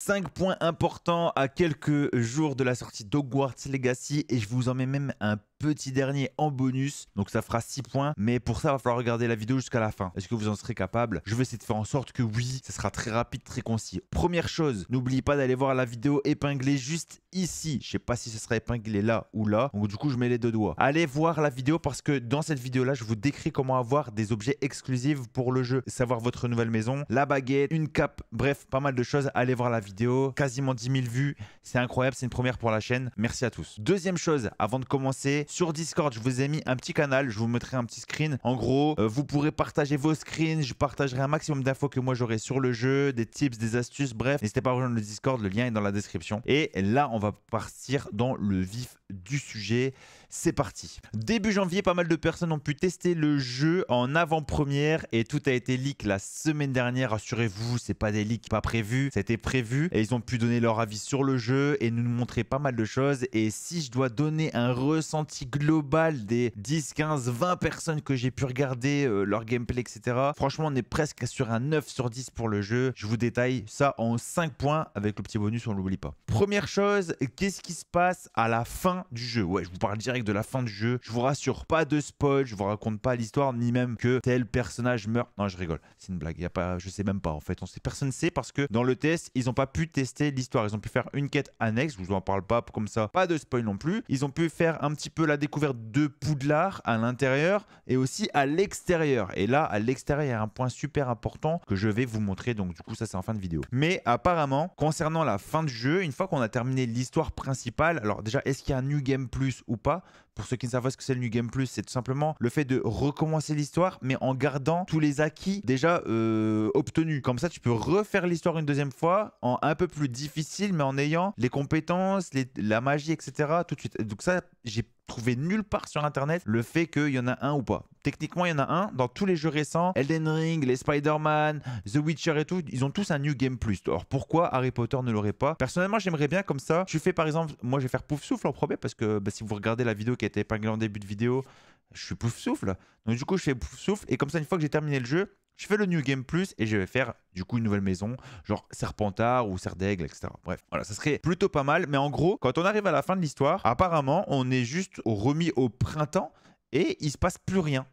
5 points importants à quelques jours de la sortie d'Hogwarts Legacy et je vous en mets même un petit dernier en bonus. Donc ça fera 6 points. Mais pour ça, il va falloir regarder la vidéo jusqu'à la fin. Est-ce que vous en serez capable Je vais essayer de faire en sorte que oui, ça sera très rapide, très concis. Première chose, n'oubliez pas d'aller voir la vidéo épinglée juste ici. Je sais pas si ce sera épinglé là ou là. Donc du coup, je mets les deux doigts. Allez voir la vidéo parce que dans cette vidéo-là, je vous décris comment avoir des objets exclusifs pour le jeu. Savoir votre nouvelle maison, la baguette, une cape, bref, pas mal de choses. Allez voir la vidéo. Quasiment 10 000 vues. C'est incroyable, c'est une première pour la chaîne. Merci à tous. Deuxième chose, avant de commencer, sur Discord, je vous ai mis un petit canal, je vous mettrai un petit screen. En gros, euh, vous pourrez partager vos screens, je partagerai un maximum d'infos que moi j'aurai sur le jeu, des tips, des astuces, bref. N'hésitez pas à rejoindre le Discord, le lien est dans la description. Et là, on va partir dans le vif du sujet. C'est parti. Début janvier, pas mal de personnes ont pu tester le jeu en avant-première et tout a été leak la semaine dernière. Rassurez-vous, c'est pas des leaks pas prévus, c'était prévu et ils ont pu donner leur avis sur le jeu et nous montrer pas mal de choses. Et si je dois donner un ressenti global des 10, 15, 20 personnes que j'ai pu regarder, euh, leur gameplay, etc., franchement, on est presque sur un 9 sur 10 pour le jeu. Je vous détaille ça en 5 points avec le petit bonus, on l'oublie pas. Première chose, qu'est-ce qui se passe à la fin du jeu. Ouais, je vous parle direct de la fin du jeu. Je vous rassure, pas de spoil, je vous raconte pas l'histoire, ni même que tel personnage meurt. Non, je rigole, c'est une blague. Y a pas, je sais même pas en fait. On sait, personne sait parce que dans le test, ils ont pas pu tester l'histoire. Ils ont pu faire une quête annexe. Je vous en parle pas comme ça. Pas de spoil non plus. Ils ont pu faire un petit peu la découverte de Poudlard à l'intérieur et aussi à l'extérieur. Et là, à l'extérieur, il y a un point super important que je vais vous montrer. Donc du coup, ça c'est en fin de vidéo. Mais apparemment, concernant la fin du jeu, une fois qu'on a terminé l'histoire principale, alors déjà, est-ce qu'il y a un New Game Plus ou pas. Pour ceux qui ne savent pas ce que c'est le New Game Plus, c'est tout simplement le fait de recommencer l'histoire, mais en gardant tous les acquis déjà euh, obtenus. Comme ça, tu peux refaire l'histoire une deuxième fois, en un peu plus difficile, mais en ayant les compétences, les, la magie, etc. Tout de suite. Donc ça, j'ai trouver nulle part sur internet le fait qu'il y en a un ou pas. Techniquement, il y en a un. Dans tous les jeux récents, Elden Ring, les Spider-Man, The Witcher et tout, ils ont tous un New Game Plus. Alors pourquoi Harry Potter ne l'aurait pas Personnellement, j'aimerais bien comme ça. Je fais par exemple, moi je vais faire Pouf Souffle en premier parce que bah, si vous regardez la vidéo qui a été épinglée en début de vidéo, je suis Pouf Souffle. Donc du coup, je fais Pouf Souffle et comme ça, une fois que j'ai terminé le jeu, je fais le New Game Plus et je vais faire du coup une nouvelle maison, genre Serpentard ou Serre d'Aigle, etc. Bref, voilà, ça serait plutôt pas mal. Mais en gros, quand on arrive à la fin de l'histoire, apparemment, on est juste remis au printemps et il se passe plus rien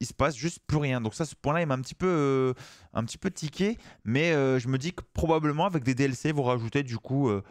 il se passe juste plus rien. Donc ça, ce point-là, il m'a un petit peu, euh, un petit peu tiqué. Mais euh, je me dis que probablement avec des DLC, vous rajoutez du coup euh,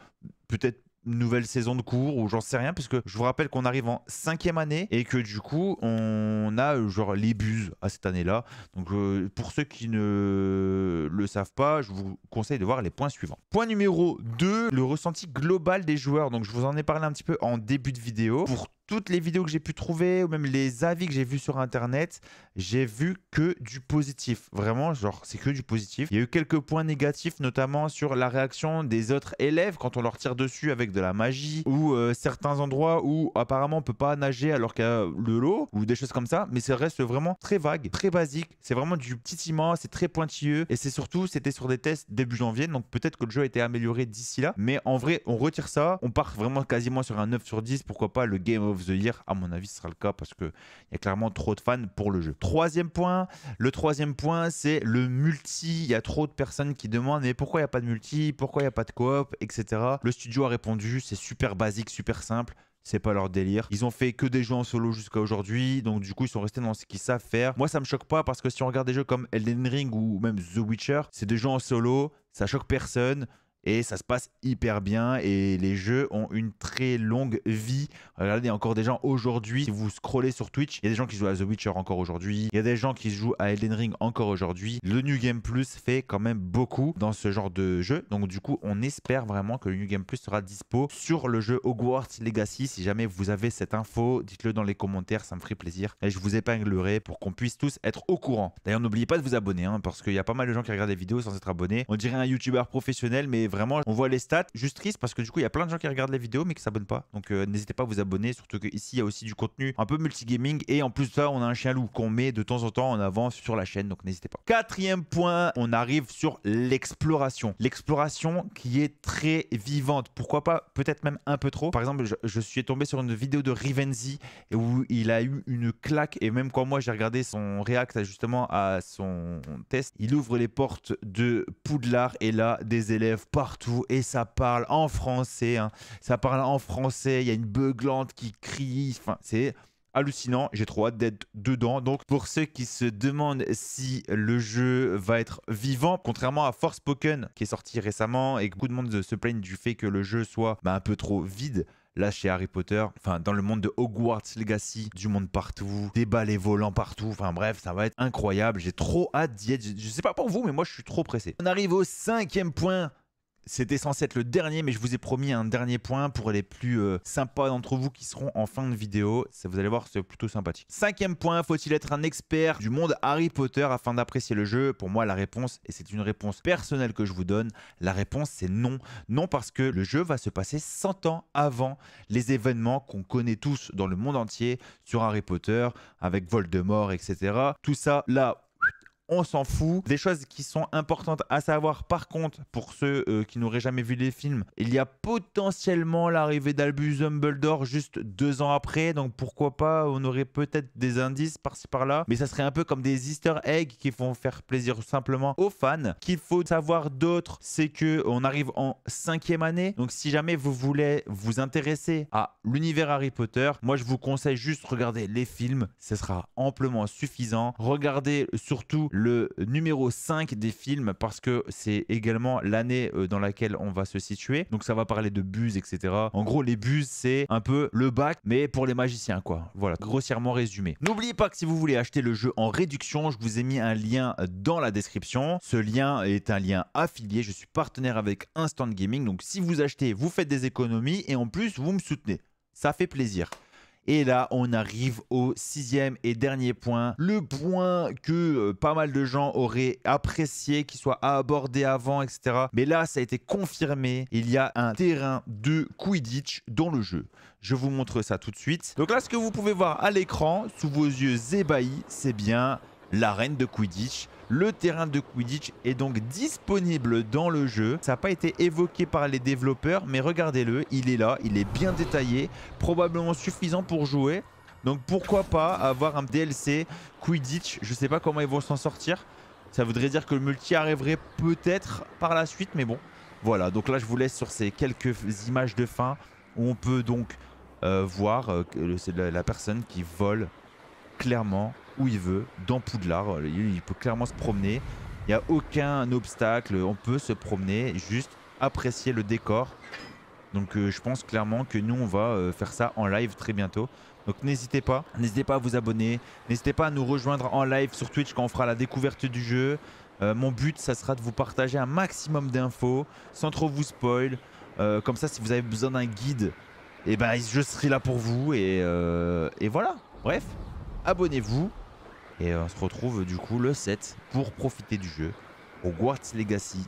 peut-être nouvelle saison de cours ou j'en sais rien, puisque je vous rappelle qu'on arrive en cinquième année et que du coup, on a euh, genre les buses à cette année-là. Donc, euh, pour ceux qui ne le savent pas, je vous conseille de voir les points suivants. Point numéro 2, le ressenti global des joueurs. Donc, je vous en ai parlé un petit peu en début de vidéo. Pour toutes les vidéos que j'ai pu trouver ou même les avis que j'ai vus sur internet, j'ai vu que du positif. Vraiment, genre, c'est que du positif. Il y a eu quelques points négatifs, notamment sur la réaction des autres élèves quand on leur tire dessus avec de la magie ou euh, certains endroits où apparemment on peut pas nager alors qu'il y a de l'eau ou des choses comme ça. Mais ça reste vraiment très vague, très basique. C'est vraiment du petit ciment, c'est très pointilleux et c'est surtout, c'était sur des tests début janvier. Donc peut-être que le jeu a été amélioré d'ici là. Mais en vrai, on retire ça. On part vraiment quasiment sur un 9 sur 10. Pourquoi pas le Game of de the À mon avis, ce sera le cas parce qu'il y a clairement trop de fans pour le jeu. Troisième point, le troisième point, c'est le multi. Il y a trop de personnes qui demandent mais pourquoi il n'y a pas de multi, pourquoi il n'y a pas de coop, etc. Le studio a répondu c'est super basique, super simple c'est pas leur délire. Ils ont fait que des jeux en solo jusqu'à aujourd'hui, donc du coup ils sont restés dans ce qu'ils savent faire. Moi ça me choque pas parce que si on regarde des jeux comme Elden Ring ou même The Witcher, c'est des jeux en solo, ça choque personne et ça se passe hyper bien et les jeux ont une très longue vie. Regardez, il y a encore des gens aujourd'hui, si vous scrollez sur Twitch, il y a des gens qui jouent à The Witcher encore aujourd'hui, il y a des gens qui jouent à Elden Ring encore aujourd'hui. Le New Game Plus fait quand même beaucoup dans ce genre de jeu, donc du coup on espère vraiment que le New Game Plus sera dispo sur le jeu Hogwarts Legacy. Si jamais vous avez cette info, dites-le dans les commentaires, ça me ferait plaisir et je vous épinglerai pour qu'on puisse tous être au courant. D'ailleurs n'oubliez pas de vous abonner hein, parce qu'il y a pas mal de gens qui regardent des vidéos sans être abonnés. On dirait un youtubeur professionnel mais vraiment vraiment, on voit les stats. Juste triste parce que du coup, il y a plein de gens qui regardent les vidéos mais qui s'abonnent pas. Donc euh, n'hésitez pas à vous abonner. Surtout qu'ici, il y a aussi du contenu un peu multigaming. Et en plus de ça, on a un chien loup qu'on met de temps en temps en avance sur la chaîne. Donc n'hésitez pas. Quatrième point, on arrive sur l'exploration. L'exploration qui est très vivante. Pourquoi pas Peut-être même un peu trop. Par exemple, je, suis tombé sur une vidéo de Rivenzi où il a eu une claque. Et même quand moi, j'ai regardé son react justement à son test, il ouvre les portes de Poudlard et là, des élèves partout et ça parle en français. Hein. Ça parle en français. Il y a une beuglante qui crie. Enfin, c'est hallucinant. J'ai trop hâte d'être dedans. Donc, pour ceux qui se demandent si le jeu va être vivant, contrairement à Force Spoken qui est sorti récemment et que beaucoup de monde se plaignent du fait que le jeu soit bah, un peu trop vide. Là, chez Harry Potter, enfin, dans le monde de Hogwarts Legacy, du monde partout, des balais volants partout, enfin, bref, ça va être incroyable. J'ai trop hâte d'y être. Je sais pas pour vous, mais moi, je suis trop pressé. On arrive au cinquième point c'était censé être le dernier, mais je vous ai promis un dernier point pour les plus euh, sympas d'entre vous qui seront en fin de vidéo. vous allez voir, c'est plutôt sympathique. Cinquième point, faut-il être un expert du monde Harry Potter afin d'apprécier le jeu Pour moi, la réponse, et c'est une réponse personnelle que je vous donne, la réponse c'est non. Non parce que le jeu va se passer 100 ans avant les événements qu'on connaît tous dans le monde entier sur Harry Potter, avec Voldemort, etc. Tout ça, là on s'en fout. Des choses qui sont importantes à savoir, par contre, pour ceux euh, qui n'auraient jamais vu les films, il y a potentiellement l'arrivée d'Albus Dumbledore juste deux ans après, donc pourquoi pas, on aurait peut-être des indices par-ci par-là, mais ça serait un peu comme des easter eggs qui font faire plaisir simplement aux fans. Qu'il faut savoir d'autres, c'est que on arrive en cinquième année, donc si jamais vous voulez vous intéresser à l'univers Harry Potter, moi je vous conseille juste regarder les films, ce sera amplement suffisant. Regardez surtout le numéro 5 des films parce que c'est également l'année euh, dans laquelle on va se situer. Donc ça va parler de buses, etc. En gros, les buses, c'est un peu le bac, mais pour les magiciens, quoi. Voilà, grossièrement résumé. N'oubliez pas que si vous voulez acheter le jeu en réduction, je vous ai mis un lien dans la description. Ce lien est un lien affilié. Je suis partenaire avec Instant Gaming. Donc si vous achetez, vous faites des économies et en plus, vous me soutenez. Ça fait plaisir. Et là, on arrive au sixième et dernier point. Le point que euh, pas mal de gens auraient apprécié, qu'il soit abordé avant, etc. Mais là, ça a été confirmé. Il y a un terrain de Quidditch dans le jeu. Je vous montre ça tout de suite. Donc là, ce que vous pouvez voir à l'écran, sous vos yeux ébahis, c'est bien l'arène de Quidditch. Le terrain de Quidditch est donc disponible dans le jeu. Ça n'a pas été évoqué par les développeurs, mais regardez-le, il est là, il est bien détaillé, probablement suffisant pour jouer. Donc pourquoi pas avoir un DLC Quidditch, je ne sais pas comment ils vont s'en sortir. Ça voudrait dire que le multi arriverait peut-être par la suite, mais bon. Voilà, donc là je vous laisse sur ces quelques images de fin où on peut donc euh, voir euh, la personne qui vole clairement où il veut, dans Poudlard. Euh, il peut clairement se promener. Il n'y a aucun obstacle. On peut se promener, juste apprécier le décor. Donc euh, je pense clairement que nous, on va euh, faire ça en live très bientôt. Donc n'hésitez pas, n'hésitez pas à vous abonner, n'hésitez pas à nous rejoindre en live sur Twitch quand on fera la découverte du jeu. mon but, ça sera de vous partager un maximum d'infos sans trop vous spoil. comme ça, si vous avez besoin d'un guide, eh ben, je serai là pour vous. et voilà, bref, abonnez-vous. Et on se retrouve du coup le 7 pour profiter du jeu. au Hogwarts Legacy